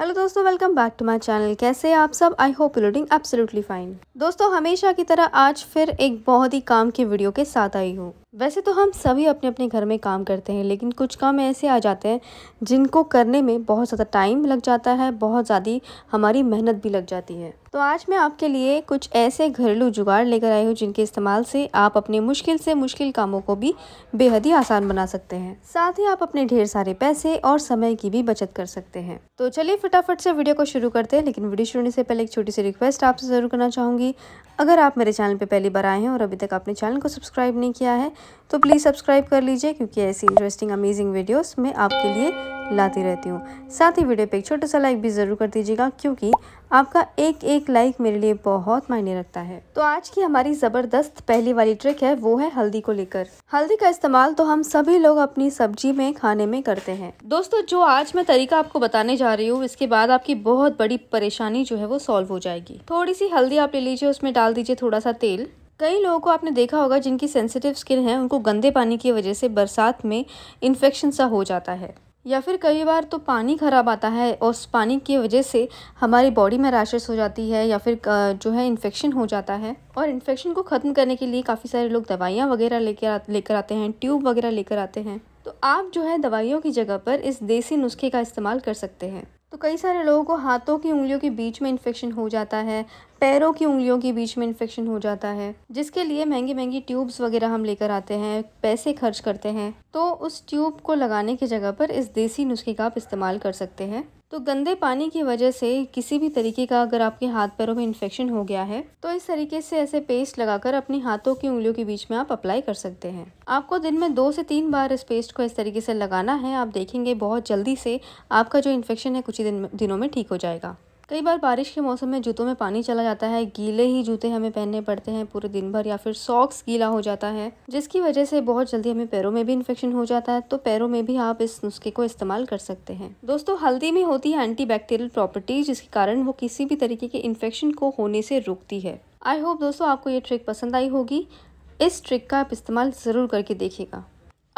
hello दोस्तों welcome back to my channel कैसे हैं आप सब I hope loading absolutely fine दोस्तों हमेशा की तरह आज फिर एक बहुत ही काम की वीडियो के साथ आई हूँ वैसे तो हम सभी अपने अपने घर में काम करते हैं लेकिन कुछ काम ऐसे आ जाते हैं जिनको करने में बहुत ज़्यादा टाइम लग जाता है बहुत ज़्यादा हमारी मेहनत भी लग जाती है तो आज मैं आपके लिए कुछ ऐसे घरेलू जुगाड़ लेकर आई हूँ जिनके इस्तेमाल से आप अपने मुश्किल से मुश्किल कामों को भी बेहद ही आसान बना सकते हैं साथ ही आप अपने ढेर सारे पैसे और समय की भी बचत कर सकते हैं तो चलिए फटाफट से वीडियो को शुरू करते हैं लेकिन वीडियो शुरू से पहले एक छोटी सी रिक्वेस्ट आपसे ज़रूर करना चाहूँगी अगर आप मेरे चैनल पर पहली बार आए हैं और अभी तक आपने चैनल को सब्सक्राइब नहीं किया है तो प्लीज़ सब्सक्राइब कर लीजिए क्योंकि ऐसी इंटरेस्टिंग अमेजिंग वीडियोज़ मैं आपके लिए लाती रहती हूँ साथ ही वीडियो पे एक छोटा सा लाइक भी ज़रूर कर दीजिएगा क्योंकि आपका एक एक लाइक मेरे लिए बहुत मायने रखता है तो आज की हमारी ज़बरदस्त पहली वाली ट्रिक है वो है हल्दी को लेकर हल्दी का इस्तेमाल तो हम सभी लोग अपनी सब्जी में खाने में करते हैं दोस्तों जो आज मैं तरीका आपको बताने जा रही हूँ इसके बाद आपकी बहुत बड़ी परेशानी जो है वो सॉल्व हो जाएगी थोड़ी सी हल्दी आप ले लीजिए उसमें डाल दीजिए थोड़ा सा तेल कई लोगों को आपने देखा होगा जिनकी सेंसिटिव स्किन है उनको गंदे पानी की वजह से बरसात में इन्फेक्शन सा हो जाता है या फिर कई बार तो पानी ख़राब आता है और उस पानी की वजह से हमारी बॉडी में रैशेस हो जाती है या फिर जो है इन्फेक्शन हो जाता है और इन्फेक्शन को ख़त्म करने के लिए काफ़ी सारे लोग दवाइयाँ वगैरह लेकर लेकर आते हैं ट्यूब वगैरह लेकर आते हैं तो आप जो है दवाइयों की जगह पर इस देसी नुस्खे का इस्तेमाल कर सकते हैं तो कई सारे लोगों को हाथों की उंगलियों के बीच में इन्फेक्शन हो जाता है पैरों की उंगलियों के बीच में इन्फेक्शन हो जाता है जिसके लिए महंगी महंगी ट्यूब्स वगैरह हम लेकर आते हैं पैसे खर्च करते हैं तो उस ट्यूब को लगाने की जगह पर इस देसी नुस्खे का आप इस्तेमाल कर सकते हैं तो गंदे पानी की वजह से किसी भी तरीके का अगर आपके हाथ पैरों में इन्फेक्शन हो गया है तो इस तरीके से ऐसे पेस्ट लगाकर अपने हाथों की उंगलियों के बीच में आप अप्लाई कर सकते हैं आपको दिन में दो से तीन बार इस पेस्ट को इस तरीके से लगाना है आप देखेंगे बहुत जल्दी से आपका जो इन्फेक्शन है कुछ ही दिन दिनों में ठीक हो जाएगा कई बार बारिश के मौसम में जूतों में पानी चला जाता है गीले ही जूते हमें पहनने पड़ते हैं पूरे दिन भर या फिर सॉक्स गीला हो जाता है जिसकी वजह से बहुत जल्दी हमें पैरों में भी इन्फेक्शन हो जाता है तो पैरों में भी आप इस नुस्खे को इस्तेमाल कर सकते हैं दोस्तों हल्दी में होती है एंटी बैक्टीरियल प्रॉपर्टी जिसके कारण वो किसी भी तरीके के इन्फेक्शन को होने से रोकती है आई होप दोस्तों आपको ये ट्रिक पसंद आई होगी इस ट्रिक का आप इस्तेमाल ज़रूर करके देखिएगा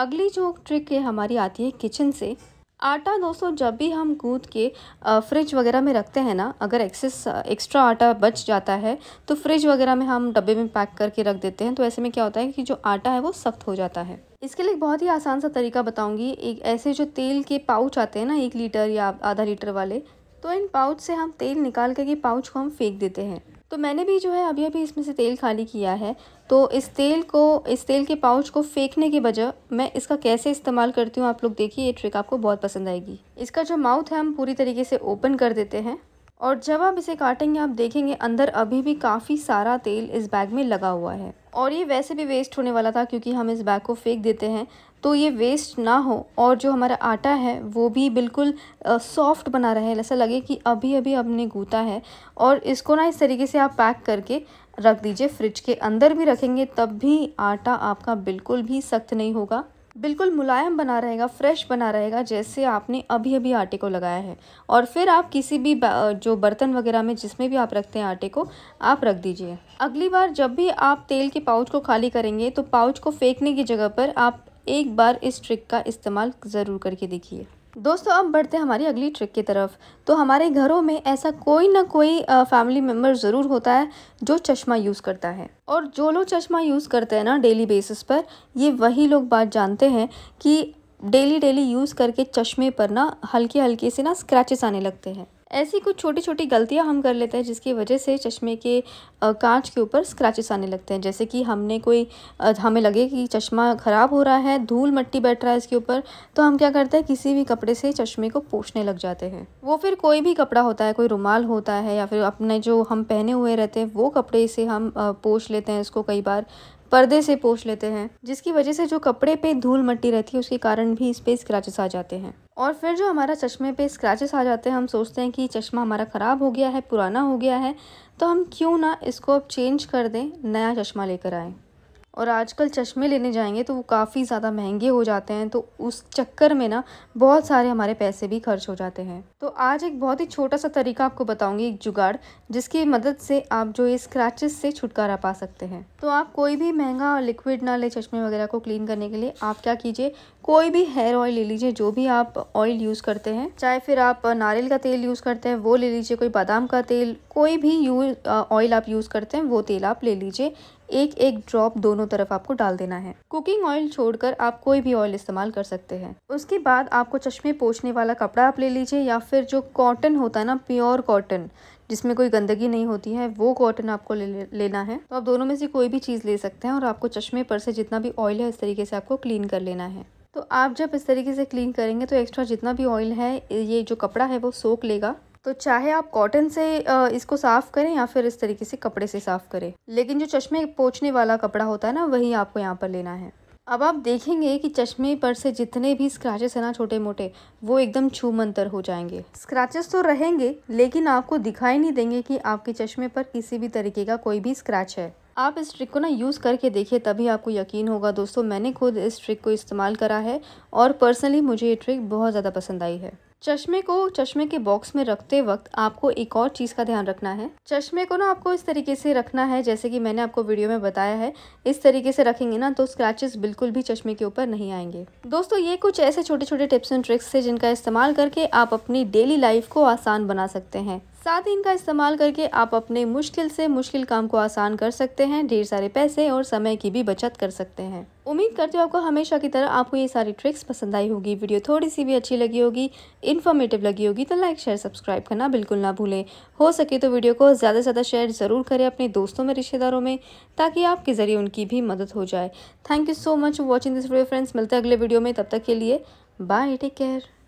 अगली जो ट्रिक है हमारी आती है किचन से आटा दोस्तों जब भी हम गूँद के फ्रिज वगैरह में रखते हैं ना अगर एक्सेस एक्स्ट्रा आटा बच जाता है तो फ्रिज वगैरह में हम डब्बे में पैक करके रख देते हैं तो ऐसे में क्या होता है कि जो आटा है वो सख्त हो जाता है इसके लिए बहुत ही आसान सा तरीका बताऊंगी एक ऐसे जो तेल के पाउच आते हैं ना एक लीटर या आधा लीटर वाले तो इन पाउच से हम तेल निकाल करके पाउच को हम फेंक देते हैं तो मैंने भी जो है अभी अभी इसमें से तेल खाली किया है तो इस तेल को इस तेल के पाउच को फेंकने के बजाय मैं इसका कैसे इस्तेमाल करती हूँ आप लोग देखिए ये ट्रिक आपको बहुत पसंद आएगी इसका जो माउथ है हम पूरी तरीके से ओपन कर देते हैं और जब आप इसे काटेंगे आप देखेंगे अंदर अभी भी काफ़ी सारा तेल इस बैग में लगा हुआ है और ये वैसे भी वेस्ट होने वाला था क्योंकि हम इस बैग को फेंक देते हैं तो ये वेस्ट ना हो और जो हमारा आटा है वो भी बिल्कुल सॉफ्ट बना रहे ऐसा लगे कि अभी अभी हमने गूता है और इसको ना इस तरीके से आप पैक करके रख दीजिए फ्रिज के अंदर भी रखेंगे तब भी आटा आपका बिल्कुल भी सख्त नहीं होगा बिल्कुल मुलायम बना रहेगा फ्रेश बना रहेगा जैसे आपने अभी अभी आटे को लगाया है और फिर आप किसी भी जो बर्तन वगैरह में जिसमें भी आप रखते हैं आटे को आप रख दीजिए अगली बार जब भी आप तेल के पाउच को खाली करेंगे तो पाउच को फेंकने की जगह पर आप एक बार इस ट्रिक का इस्तेमाल ज़रूर करके देखिए दोस्तों अब बढ़ते हमारी अगली ट्रिक की तरफ तो हमारे घरों में ऐसा कोई ना कोई फैमिली मेम्बर ज़रूर होता है जो चश्मा यूज़ करता है और जो लोग चश्मा यूज़ करते हैं ना डेली बेसिस पर ये वही लोग बात जानते हैं कि डेली डेली यूज़ करके चश्मे पर ना हल्के हल्के से ना स्क्रैचेस आने लगते हैं ऐसी कुछ छोटी छोटी गलतियां हम कर लेते हैं जिसकी वजह से चश्मे के कांच के ऊपर स्क्रैचेस आने लगते हैं जैसे कि हमने कोई हमें लगे कि चश्मा ख़राब हो रहा है धूल मट्टी बैठ रहा है इसके ऊपर तो हम क्या करते हैं किसी भी कपड़े से चश्मे को पोछने लग जाते हैं वो फिर कोई भी कपड़ा होता है कोई रुमाल होता है या फिर अपने जो हम पहने हुए रहते हैं वो कपड़े से हम पोछ लेते हैं इसको कई बार पर्दे से पोष लेते हैं जिसकी वजह से जो कपड़े पे धूल मट्टी रहती है उसके कारण भी इस पर स्क्रैचेस आ जाते हैं और फिर जो हमारा चश्मे पे स्क्रैचेस आ जाते हैं हम सोचते हैं कि चश्मा हमारा ख़राब हो गया है पुराना हो गया है तो हम क्यों ना इसको अब चेंज कर दें नया चश्मा लेकर आएँ और आजकल चश्मे लेने जाएंगे तो वो काफ़ी ज़्यादा महंगे हो जाते हैं तो उस चक्कर में ना बहुत सारे हमारे पैसे भी खर्च हो जाते हैं तो आज एक बहुत ही छोटा सा तरीका आपको बताऊंगी एक जुगाड़ जिसकी मदद से आप जो ये स्क्रैचेस से छुटकारा पा सकते हैं तो आप कोई भी महंगा और लिक्विड ना ले चश्मे वगैरह को क्लीन करने के लिए आप क्या कीजिए कोई भी हेयर ऑयल ले लीजिए जो भी आप ऑयल यूज़ करते हैं चाहे फिर आप नारियल का तेल यूज़ करते हैं वो ले लीजिए कोई बादाम का तेल कोई भी यूज ऑयल आप यूज़ करते हैं वो तेल आप ले लीजिए एक एक ड्रॉप दोनों तरफ आपको डाल देना है कुकिंग ऑयल छोड़कर आप कोई भी ऑयल इस्तेमाल कर सकते हैं उसके बाद आपको चश्मे पोछने वाला कपड़ा आप ले लीजिए या फिर जो कॉटन होता है ना प्योर कॉटन जिसमें कोई गंदगी नहीं होती है वो कॉटन आपको ले लेना है तो आप दोनों में से कोई भी चीज़ ले सकते हैं और आपको चश्मे पर से जितना भी ऑयल है इस तरीके से आपको क्लीन कर लेना है तो आप जब इस तरीके से क्लीन करेंगे तो एक्स्ट्रा जितना भी ऑयल है ये जो कपड़ा है वो सोख लेगा तो चाहे आप कॉटन से इसको साफ़ करें या फिर इस तरीके से कपड़े से साफ़ करें लेकिन जो चश्मे पोछने वाला कपड़ा होता है ना वही आपको यहाँ पर लेना है अब आप देखेंगे कि चश्मे पर से जितने भी स्क्रैचेस हैं ना छोटे मोटे वो एकदम छू मंतर हो जाएंगे स्क्रैचेस तो रहेंगे लेकिन आपको दिखाई नहीं देंगे कि आपके चश्मे पर किसी भी तरीके का कोई भी स्क्रैच है आप इस ट्रिक को ना यूज़ करके देखिए तभी आपको यकीन होगा दोस्तों मैंने खुद इस ट्रिक को इस्तेमाल करा है और पर्सनली मुझे ये ट्रिक बहुत ज़्यादा पसंद आई है चश्मे को चश्मे के बॉक्स में रखते वक्त आपको एक और चीज़ का ध्यान रखना है चश्मे को ना आपको इस तरीके से रखना है जैसे कि मैंने आपको वीडियो में बताया है इस तरीके से रखेंगे ना तो स्क्रैचेस बिल्कुल भी चश्मे के ऊपर नहीं आएंगे दोस्तों ये कुछ ऐसे छोटे छोटे टिप्स एंड ट्रिक्स थे जिनका इस्तेमाल करके आप अपनी डेली लाइफ को आसान बना सकते हैं साथ ही इनका इस्तेमाल करके आप अपने मुश्किल से मुश्किल काम को आसान कर सकते हैं ढेर सारे पैसे और समय की भी बचत कर सकते हैं उम्मीद करती हूँ आपको हमेशा की तरह आपको ये सारी ट्रिक्स पसंद आई होगी वीडियो थोड़ी सी भी अच्छी लगी होगी इन्फॉर्मेटिव लगी होगी तो लाइक शेयर सब्सक्राइब करना बिल्कुल ना भूलें हो सके तो वीडियो को ज़्यादा से ज़्यादा शेयर ज़रूर करें अपने दोस्तों में रिश्तेदारों में ताकि आपके ज़रिए उनकी भी मदद हो जाए thank you so much watching this video friends मिलते हैं अगले वीडियो में तब तक के लिए बाय टेक केयर